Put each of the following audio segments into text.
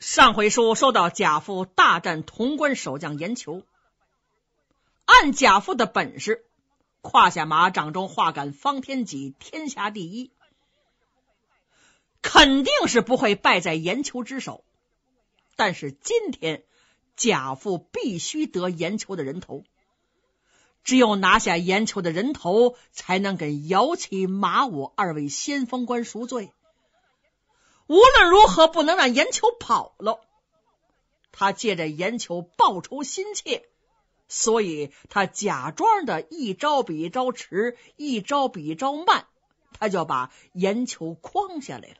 上回书说到贾父大战潼关守将严秋，按贾父的本事，胯下马，掌中画杆方天戟，天下第一，肯定是不会败在严秋之手。但是今天贾父必须得严秋的人头，只有拿下严秋的人头，才能给姚启、马武二位先锋官赎罪。无论如何，不能让严秋跑了。他借着严秋报仇心切，所以他假装的一招比一招迟，一招比一招慢，他就把严秋框下来了。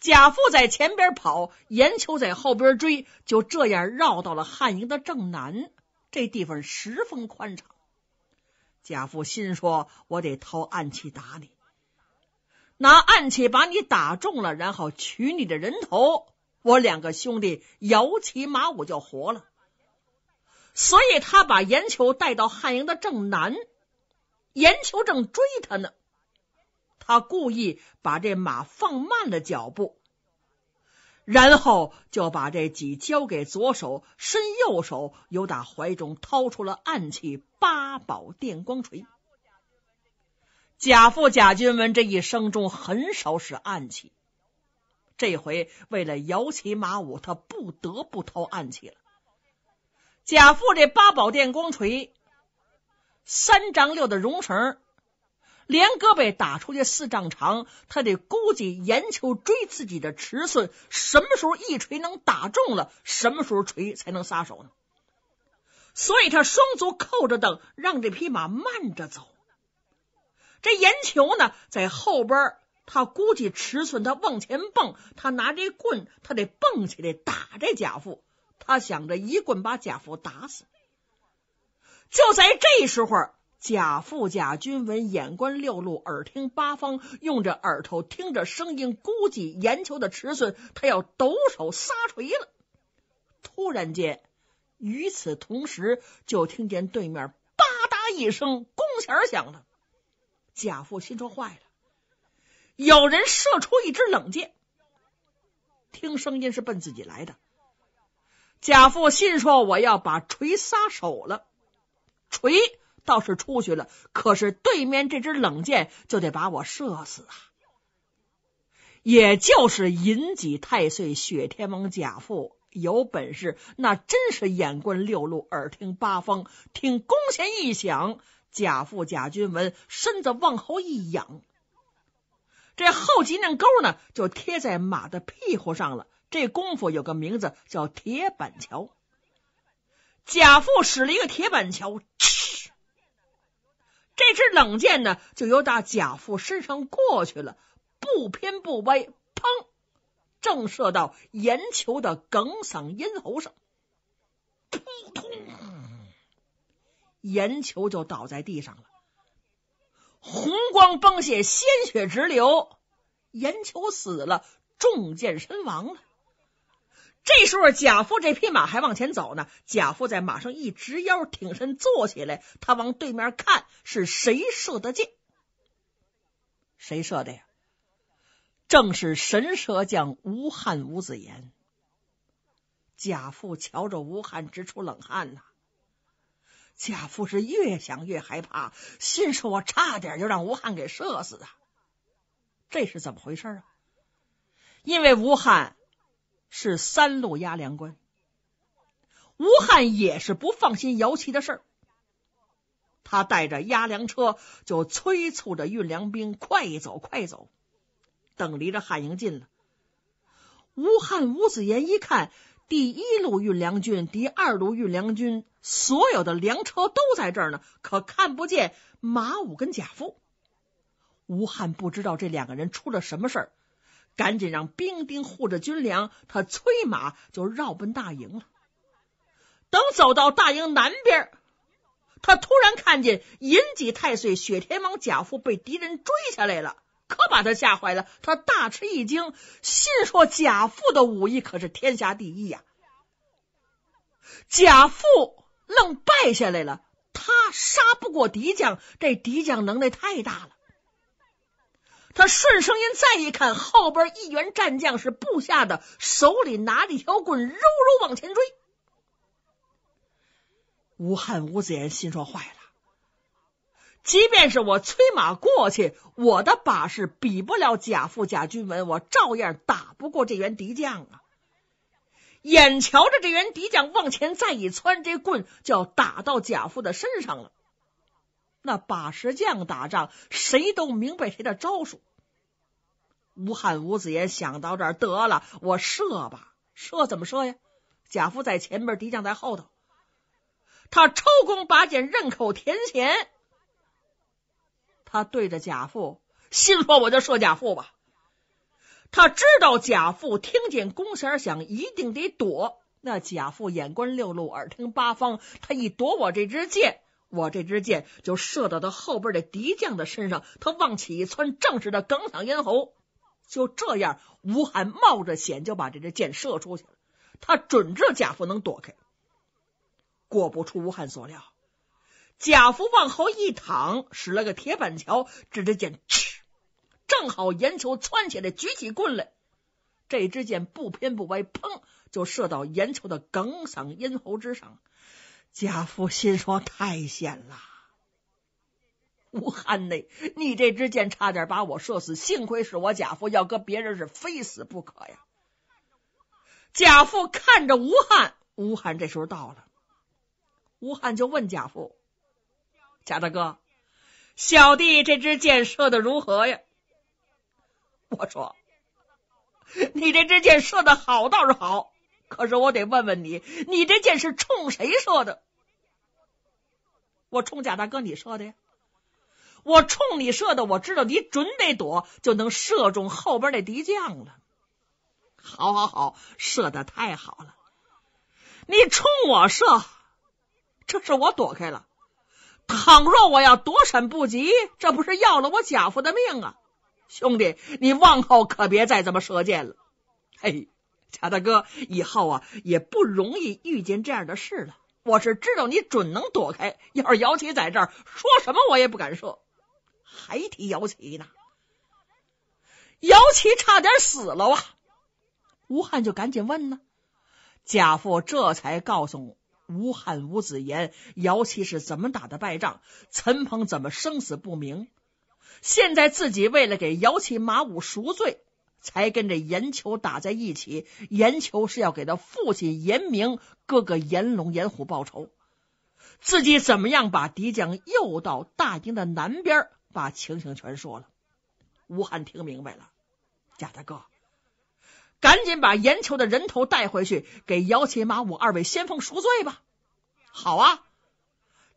贾父在前边跑，严秋在后边追，就这样绕到了汉营的正南。这地方十分宽敞。贾父心说：“我得掏暗器打你。”拿暗器把你打中了，然后取你的人头，我两个兄弟摇旗马舞就活了。所以他把严球带到汉营的正南，严球正追他呢，他故意把这马放慢了脚步，然后就把这戟交给左手，伸右手由打怀中掏出了暗器八宝电光锤。贾父贾君文这一生中很少使暗器，这回为了摇旗马舞，他不得不掏暗器了。贾父这八宝电光锤，三丈六的绒绳，连胳膊打出去四丈长，他得估计严秋追自己的尺寸，什么时候一锤能打中了，什么时候锤才能撒手呢？所以，他双足扣着蹬，让这匹马慢着走。这严球呢，在后边他估计尺寸，他往前蹦，他拿这棍，他得蹦起来打这贾父，他想着一棍把贾父打死。就在这时候，贾父贾君文眼观六路，耳听八方，用着耳朵听着声音，估计严球的尺寸，他要抖手撒锤了。突然间，与此同时，就听见对面吧嗒一声，弓弦响了。贾父心说坏了，有人射出一支冷箭，听声音是奔自己来的。贾父心说我要把锤撒手了，锤倒是出去了，可是对面这支冷箭就得把我射死啊！也就是银戟太岁、雪天王贾父有本事，那真是眼观六路，耳听八方，听弓弦一响。贾父贾君文身子往后一仰，这后脊梁沟呢就贴在马的屁股上了。这功夫有个名字叫铁板桥。贾父使了一个铁板桥，嗤，这支冷箭呢就由打贾父身上过去了，不偏不歪，砰，正射到严球的梗嗓咽喉上，扑通。严球就倒在地上了，红光崩泄，鲜血直流，严球死了，中箭身亡了。这时候贾父这匹马还往前走呢，贾父在马上一直腰挺身坐起来，他往对面看，是谁射的箭？谁射的呀？正是神蛇将吴汉吴子言。贾父瞧着吴汉，直出冷汗呐。贾父是越想越害怕，心说：“我差点就让吴汉给射死啊！这是怎么回事啊？”因为吴汉是三路押粮官，吴汉也是不放心姚琪的事儿，他带着押粮车就催促着运粮兵快走快走。等离着汉营近了，吴汉、吴子言一看，第一路运粮军、第二路运粮军。所有的粮车都在这儿呢，可看不见马武跟贾富。吴汉不知道这两个人出了什么事儿，赶紧让兵丁护着军粮，他催马就绕奔大营了。等走到大营南边，他突然看见银戟太岁、雪天王贾富被敌人追下来了，可把他吓坏了。他大吃一惊，心说贾父的武艺可是天下第一呀！贾父。愣败下来了，他杀不过敌将，这敌将能耐太大了。他顺声音再一看，后边一员战将是部下的，手里拿着一条棍，揉揉往前追。吴汉吴子言心说坏了，即便是我催马过去，我的把式比不了贾父贾君文，我照样打不过这员敌将啊。眼瞧着这员敌将往前再一窜，这棍就要打到贾父的身上了。那把十将打仗，谁都明白谁的招数。吴汉吴子言想到这儿，得了，我射吧，射怎么射呀？贾父在前边，敌将在后头。他抽弓拔箭，刃口填弦。他对着贾父，心说：“我就射贾父吧。”他知道贾父听见弓弦响，一定得躲。那贾父眼观六路，耳听八方。他一躲，我这支箭，我这支箭就射到他后边的敌将的身上。他往起一窜，正是他哽嗓咽喉。就这样，吴汉冒着险就把这支箭射出去了。他准道贾父能躲开。果不出吴汉所料，贾父往后一躺，使了个铁板桥，指着箭，嗤。正好严秋窜起来，举起棍来，这支箭不偏不歪，砰，就射到严秋的梗嗓咽喉之上。贾父心说：“太险了，吴汉内，你这支箭差点把我射死，幸亏是我贾父，要搁别人是非死不可呀。”贾父看着吴汉，吴汉这时候到了，吴汉就问贾父：“贾大哥，小弟这支箭射的如何呀？”我说：“你这支箭射的好，倒是好。可是我得问问你，你这箭是冲谁射的？我冲贾大哥你射的呀，我冲你射的。我知道你准得躲，就能射中后边那敌将了。好，好，好，射的太好了！你冲我射，这是我躲开了。倘若我要躲闪不及，这不是要了我贾府的命啊！”兄弟，你往后可别再这么射箭了。嘿，贾大哥，以后啊也不容易遇见这样的事了。我是知道你准能躲开，要是姚琪在这儿，说什么我也不敢射。还提姚琪呢？姚琪差点死了哇！吴汉就赶紧问呢，贾父这才告诉吴汉、吴子言，姚琪是怎么打的败仗，陈鹏怎么生死不明。现在自己为了给姚启马武赎罪，才跟这严球打在一起。严球是要给他父亲严明哥哥严龙严虎报仇，自己怎么样把敌将诱到大营的南边，把情形全说了。吴汉听明白了，贾大哥，赶紧把严球的人头带回去，给姚启马武二位先锋赎罪吧。好啊，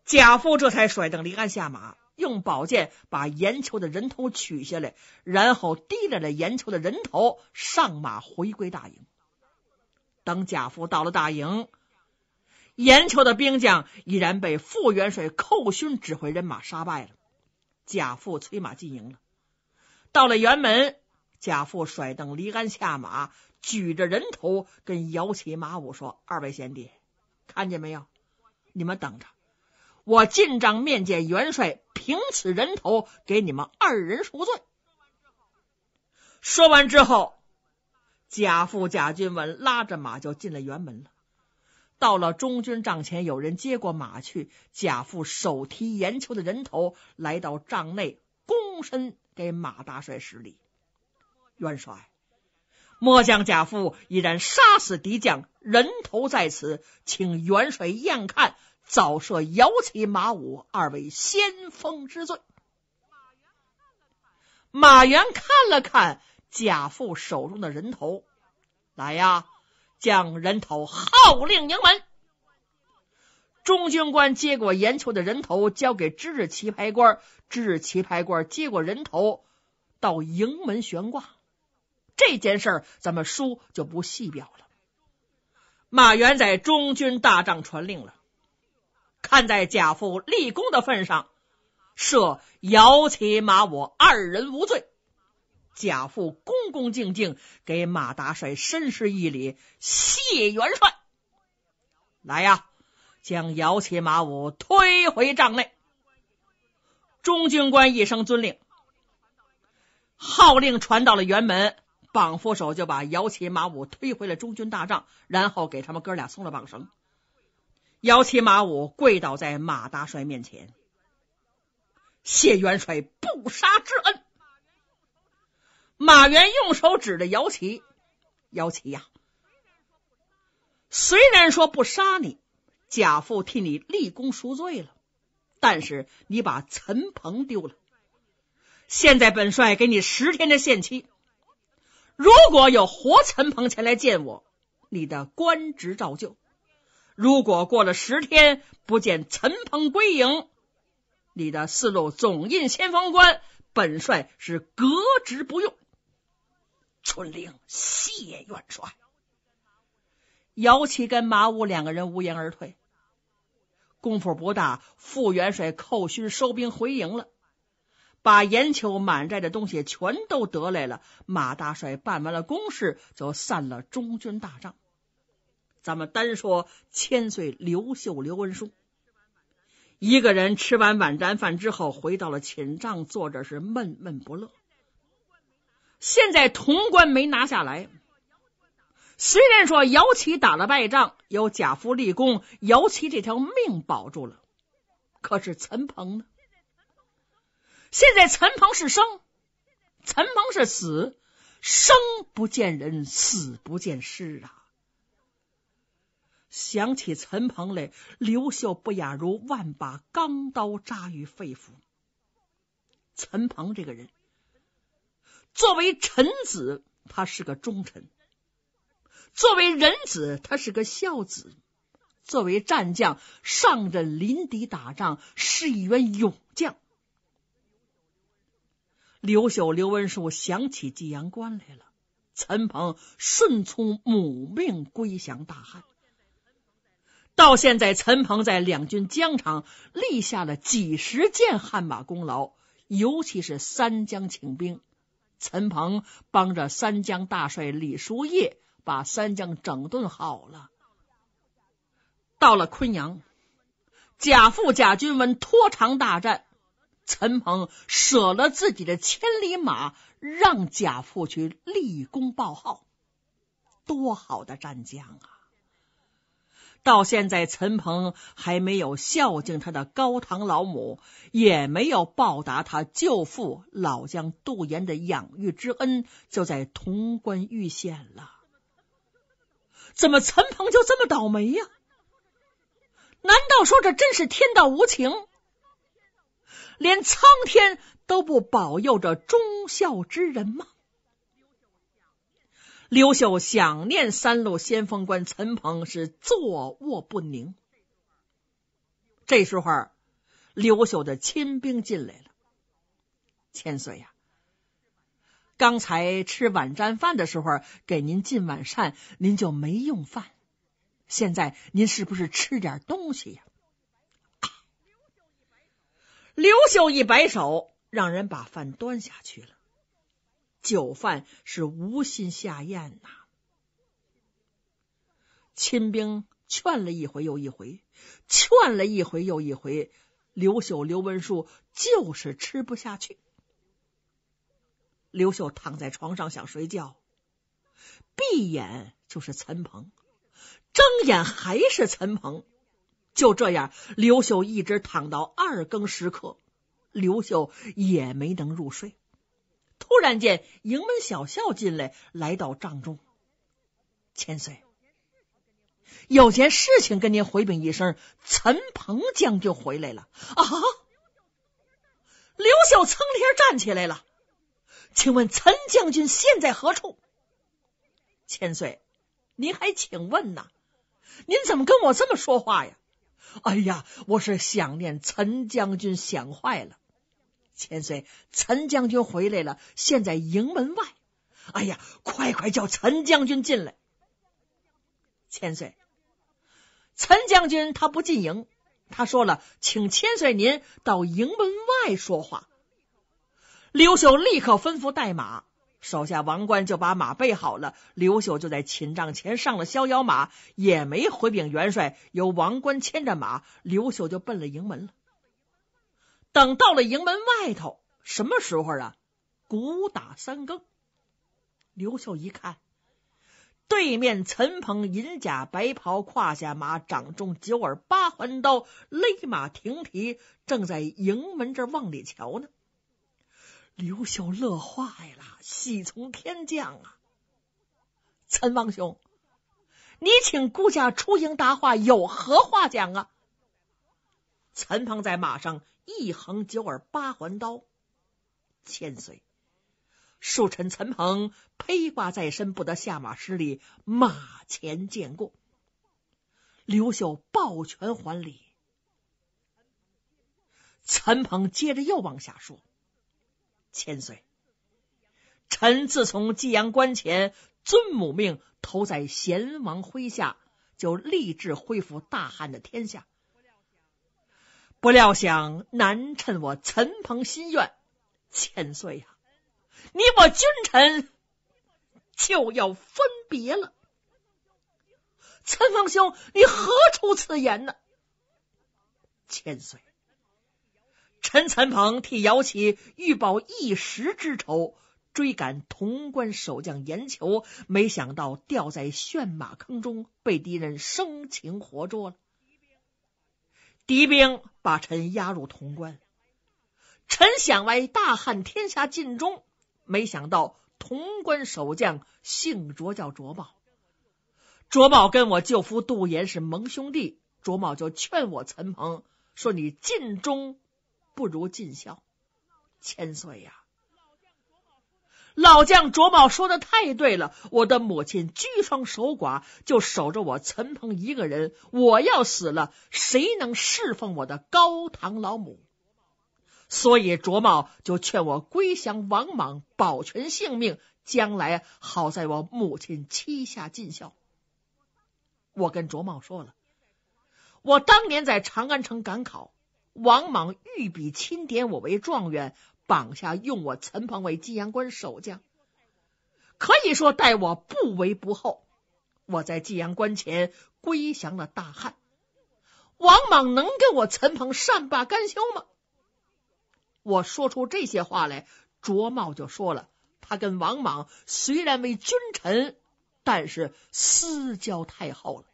贾父这才甩灯离鞍下马。用宝剑把严秋的人头取下来，然后提着了严秋的人头上马回归大营。等贾父到了大营，严秋的兵将已然被副元帅寇勋指挥人马杀败了。贾父催马进营了，到了辕门，贾父甩蹬离鞍下马，举着人头跟姚启马武说：“二位贤弟，看见没有？你们等着。”我进帐面见元帅，凭此人头给你们二人赎罪。说完之后，贾父贾君文拉着马就进了辕门了。到了中军帐前，有人接过马去。贾父手提严秋的人头，来到帐内，躬身给马大帅施礼。元帅，末将贾父已然杀死敌将，人头在此，请元帅验看。早设姚旗马武二位先锋之罪。马原看了看贾父手中的人头，来呀，将人头号令营门。中军官接过严秋的人头，交给知日旗牌官。知日旗牌官接过人头，到营门悬挂。这件事儿，咱们书就不细表了。马原在中军大帐传令了。看在贾父立功的份上，赦姚启马武二人无罪。贾父恭恭敬敬给马大帅深施一礼，谢元帅。来呀，将姚启马武推回帐内。中军官一声遵令，号令传到了辕门，绑缚手就把姚启马武推回了中军大帐，然后给他们哥俩松了绑绳。姚旗马武跪倒在马大帅面前，谢元帅不杀之恩。马元用手指着姚琪，姚琪呀，虽然说不杀你，贾父替你立功赎罪了，但是你把陈鹏丢了。现在本帅给你十天的限期，如果有活陈鹏前来见我，你的官职照旧。如果过了十天不见陈鹏归营，你的四路总印先锋官，本帅是革职不用。春令谢元帅，姚琪跟马武两个人无言而退。功夫不大，副元帅寇勋收兵回营了，把延秋满寨的东西全都得来了。马大帅办完了公事，就散了中军大帐。咱们单说千岁刘秀刘文殊，一个人吃完晚膳饭之后，回到了寝帐，坐着是闷闷不乐。现在潼关没拿下来，虽然说姚旗打了败仗，有贾福立功，姚旗这条命保住了，可是陈鹏呢？现在陈鹏是生，陈鹏是死，生不见人，死不见尸啊！想起陈鹏来，刘秀不亚如万把钢刀扎于肺腑。陈鹏这个人，作为臣子，他是个忠臣；作为人子，他是个孝子；作为战将，上阵临敌打仗，是一员勇将。刘秀、刘文叔想起济阳关来了，陈鹏顺从母命归降大汉。到现在，陈鹏在两军疆场立下了几十件汗马功劳，尤其是三江请兵，陈鹏帮着三江大帅李书业把三江整顿好了。到了昆阳，贾父贾君文拖长大战，陈鹏舍了自己的千里马，让贾父去立功报号，多好的战将啊！到现在，陈鹏还没有孝敬他的高堂老母，也没有报答他舅父老将杜岩的养育之恩，就在潼关遇险了。怎么陈鹏就这么倒霉呀？难道说这真是天道无情，连苍天都不保佑这忠孝之人吗？刘秀想念三路先锋官陈鹏，是坐卧不宁。这时候，刘秀的亲兵进来了：“千岁呀，刚才吃晚膳饭的时候，给您进晚膳，您就没用饭。现在您是不是吃点东西呀？”刘秀一摆手，让人把饭端下去了。酒饭是无心下咽呐，亲兵劝了一回又一回，劝了一回又一回，刘秀、刘文树就是吃不下去。刘秀躺在床上想睡觉，闭眼就是陈鹏，睁眼还是陈鹏，就这样，刘秀一直躺到二更时刻，刘秀也没能入睡。突然间，营门小校进来，来到帐中。千岁，有件事情跟您回禀一声。陈鹏将军回来了啊！刘秀噌的一下站起来了。请问陈将军现在何处？千岁，您还请问呢？您怎么跟我这么说话呀？哎呀，我是想念陈将军，想坏了。千岁，陈将军回来了，现在营门外。哎呀，快快叫陈将军进来！千岁，陈将军他不进营，他说了，请千岁您到营门外说话。刘秀立刻吩咐带马手下王冠就把马备好了。刘秀就在寝帐前上了逍遥马，也没回禀元帅，由王冠牵着马，刘秀就奔了营门了。等到了营门外头，什么时候啊？鼓打三更。刘秀一看，对面陈鹏银甲白袍，胯下马，掌中九耳八环刀，勒马停蹄，正在营门这往里瞧呢。刘秀乐坏了，喜从天降啊！陈王兄，你请孤家出营答话，有何话讲啊？陈鹏在马上。一横九耳八环刀，千岁。庶臣陈鹏披挂在身，不得下马施礼，马前见过。刘秀抱拳还礼。陈鹏接着又往下说：“千岁，臣自从济阳关前遵母命投在贤王麾下，就立志恢复大汉的天下。”不料想难趁我陈鹏心愿，千岁呀！你我君臣就要分别了。陈鹏兄，你何出此言呢？千岁，陈陈鹏替姚启欲报一时之仇，追赶潼关守将严球，没想到掉在旋马坑中，被敌人生擒活捉了。敌兵把臣押入潼关，臣想为大汉天下尽忠，没想到潼关守将姓卓，叫卓茂。卓茂跟我舅父杜岩是盟兄弟，卓茂就劝我陈鹏说：“你尽忠不如尽孝，千岁呀。”老将卓茂说的太对了，我的母亲居丧守寡，就守着我陈鹏一个人。我要死了，谁能侍奉我的高堂老母？所以卓茂就劝我归降王莽，保全性命，将来好在我母亲膝下尽孝。我跟卓茂说了，我当年在长安城赶考，王莽御笔钦点我为状元。绑下用我陈鹏为济阳关守将，可以说待我不为不厚。我在济阳关前归降了大汉，王莽能跟我陈鹏善罢甘休吗？我说出这些话来，卓茂就说了：他跟王莽虽然为君臣，但是私交太厚了。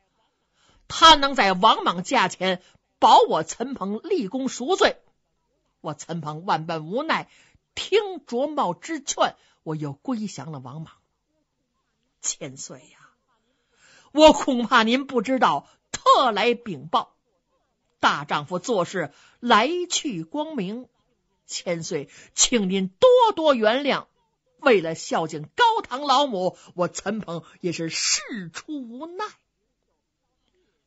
他能在王莽驾前保我陈鹏立功赎罪。我陈鹏万般无奈，听卓茂之劝，我又归降了王莽。千岁呀，我恐怕您不知道，特来禀报。大丈夫做事来去光明，千岁，请您多多原谅。为了孝敬高堂老母，我陈鹏也是事出无奈。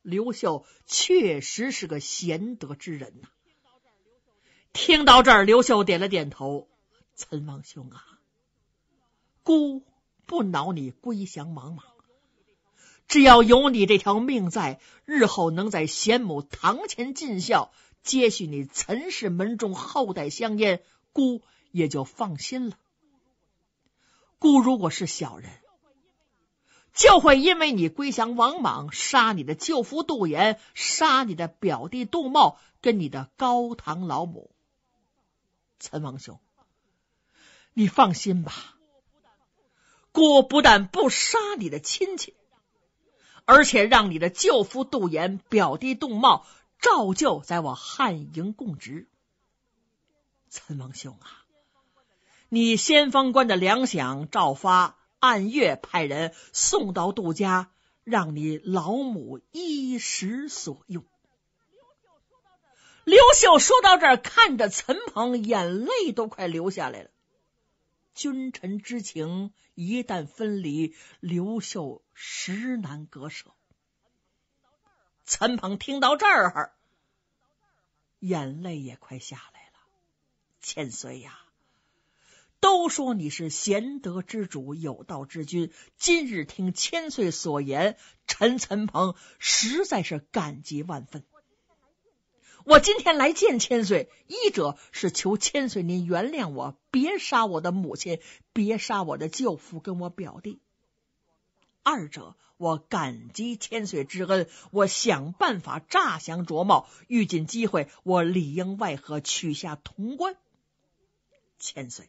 刘秀确实是个贤德之人呐。听到这儿，刘秀点了点头。陈王兄啊，孤不恼你归降王莽，只要有你这条命在，日后能在贤母堂前尽孝，接续你陈氏门中后代香烟，孤也就放心了。孤如果是小人，就会因为你归降王莽，杀你的舅父杜岩，杀你的表弟杜茂，跟你的高堂老母。陈王兄，你放心吧，孤不但不杀你的亲戚，而且让你的舅父杜岩、表弟杜茂照旧在我汉营供职。陈王兄啊，你先锋官的粮饷照发，按月派人送到杜家，让你老母衣食所用。刘秀说到这儿，看着陈鹏，眼泪都快流下来了。君臣之情一旦分离，刘秀实难割舍。陈鹏听到这儿，眼泪也快下来了。千岁呀，都说你是贤德之主、有道之君，今日听千岁所言，臣陈鹏实在是感激万分。我今天来见千岁，一者是求千岁您原谅我，别杀我的母亲，别杀我的舅父跟我表弟；二者我感激千岁之恩，我想办法诈降卓茂，遇见机会我里应外合取下潼关。千岁，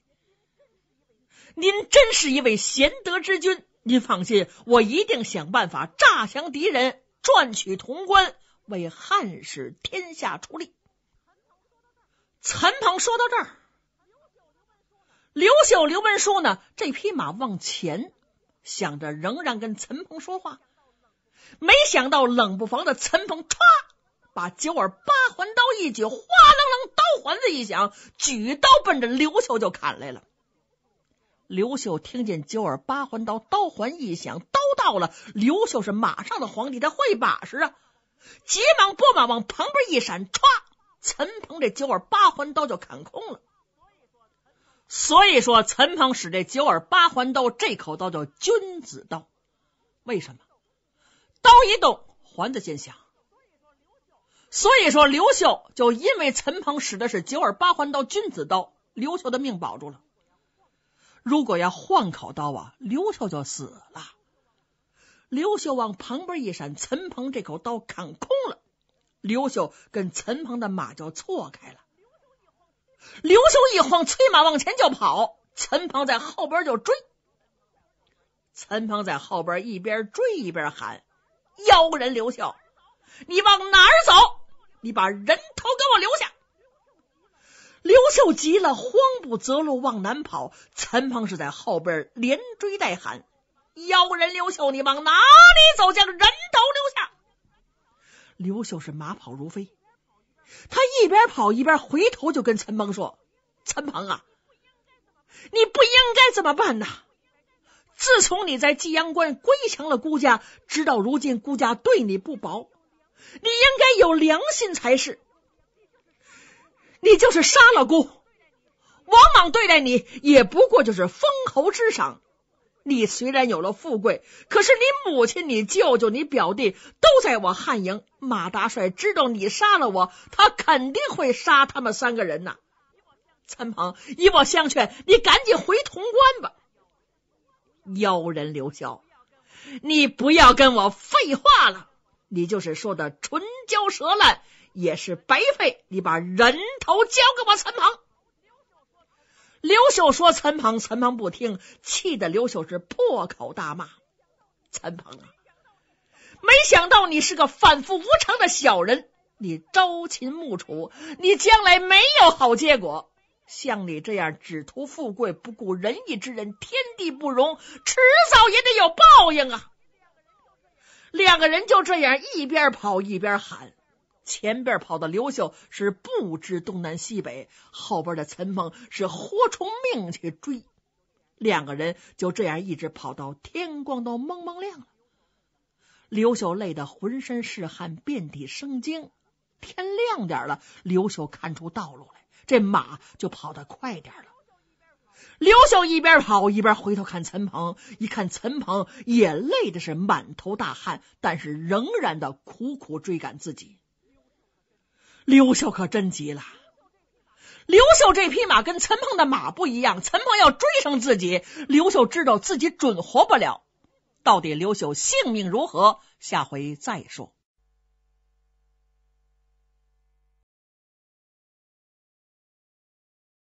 您真是一位贤德之君，您放心，我一定想办法诈降敌人，赚取潼关。为汉室天下出力。陈鹏说到这儿，刘秀、刘文书呢？这匹马往前，想着仍然跟陈鹏说话，没想到冷不防的，陈鹏歘，把九耳八环刀一举，哗啷啷刀环子一响，举刀奔着刘秀就砍来了。刘秀听见九耳八环刀刀环一响，刀到了，刘秀是马上的皇帝，他会把式啊！急忙拨马往旁边一闪，歘！陈鹏这九耳八环刀就砍空了。所以说，陈鹏使这九耳八环刀，这口刀叫君子刀。为什么？刀一动，环子先响。所以说，刘秀就因为陈鹏使的是九耳八环刀，君子刀，刘秀的命保住了。如果要换口刀啊，刘秀就死了。刘秀往旁边一闪，陈鹏这口刀砍空了。刘秀跟陈鹏的马就错开了。刘秀一慌，催马往前就跑。陈鹏在后边就追。陈鹏在后边一边追一边喊：“妖人刘秀，你往哪儿走？你把人头给我留下！”刘秀急了，慌不择路往南跑。陈鹏是在后边连追带喊。妖人刘秀，你往哪里走？将人头留下。刘秀是马跑如飞，他一边跑一边回头就跟陈鹏说：“陈鹏啊，你不应该这么办呐！自从你在蓟阳关归降了孤家，直到如今，孤家对你不薄，你应该有良心才是。你就是杀了孤王莽，对待你也不过就是封侯之赏。”你虽然有了富贵，可是你母亲、你舅舅、你表弟都在我汉营。马大帅知道你杀了我，他肯定会杀他们三个人呐。陈鹏，以我相劝，你赶紧回潼关吧。妖人刘潇，你不要跟我废话了，你就是说的唇焦舌烂也是白费。你把人头交给我，陈鹏。刘秀说：“陈鹏，陈鹏不听，气得刘秀是破口大骂。陈鹏啊，没想到你是个反复无常的小人，你朝秦暮楚，你将来没有好结果。像你这样只图富贵不顾仁义之人，天地不容，迟早也得有报应啊！”两个人就这样一边跑一边喊。前边跑的刘秀是不知东南西北，后边的陈鹏是豁出命去追。两个人就这样一直跑到天光都蒙蒙亮了。刘秀累得浑身是汗，遍体生津。天亮点了，刘秀看出道路来，这马就跑得快点了。刘秀一边跑一边回头看陈鹏，一看陈鹏也累的是满头大汗，但是仍然的苦苦追赶自己。刘秀可真急了。刘秀这匹马跟陈鹏的马不一样，陈鹏要追上自己，刘秀知道自己准活不了。到底刘秀性命如何？下回再说。